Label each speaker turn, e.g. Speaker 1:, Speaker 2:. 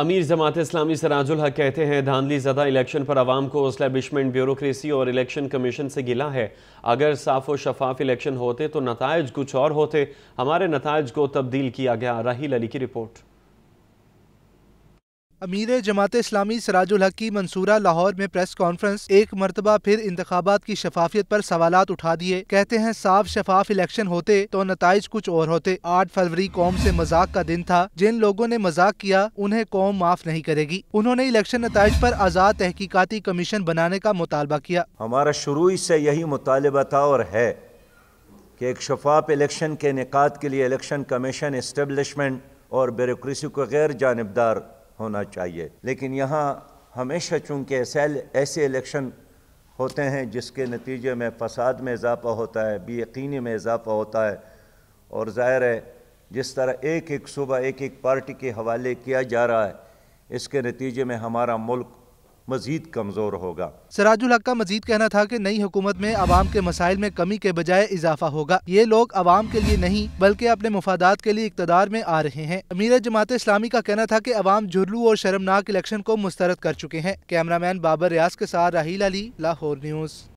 Speaker 1: अमीर जमात इस्लामी सराजुल हक कहते हैं धांधली ज़दा इलेक्शन पर आवाम को स्लैबिशमेंट ब्यूरोसी और इलेक्शन कमीशन से गिला है अगर साफ व शफाफ इलेक्शन होते तो नतज कुछ और होते हमारे नतज को तब्दील किया गया राहील अली की रिपोर्ट
Speaker 2: अमीर जमात इस्लामी सराजुल की मंसूरा लाहौर में प्रेस कॉन्फ्रेंस एक मरतबा फिर इंतबात की शफाफियत पर सवाल उठा दिए कहते हैं साफ शफाफ इलेक्शन होते तो नतज कुछ और होते आठ फरवरी कौम से मजाक का दिन था जिन लोगों ने मजाक किया उन्हें कौम माफ नहीं करेगी उन्होंने इलेक्शन नतज पर आज़ाद तहकीकती कमीशन बनाने का मुतालबा किया
Speaker 3: हमारा शुरू से यही मुतालबा था और है की एक शफाफ इलेक्शन के निकात के लिए इलेक्शन कमीशन इस्टबलिशमेंट और ब्यूरोसी को गैर जानबदार होना चाहिए लेकिन यहाँ हमेशा चूँकि ऐसे इलेक्शन होते हैं जिसके नतीजे में फसाद में इजाफा होता है बेयकीनी में इजाफा होता है और ज़ाहिर है जिस तरह एक एक सूबा एक एक पार्टी के हवाले किया जा रहा है इसके नतीजे में हमारा मुल्क मजीद कमज़ोर होगा
Speaker 2: सराजुल हक का मजीद कहना था की नई हुकूमत में आवाम के मसाइल में कमी के बजाय इजाफा होगा ये लोग आवाम के लिए नहीं बल्कि अपने मुफादात के लिए इकतदार में आ रहे हैं अमीर जमात इस्लामी का कहना था की आवाम जुर्लू और शर्मनाक इलेक्शन को मुस्तरद कर चुके हैं कैमरा मैन बाबर रियाज के साथ राहील अली लाहौर न्यूज़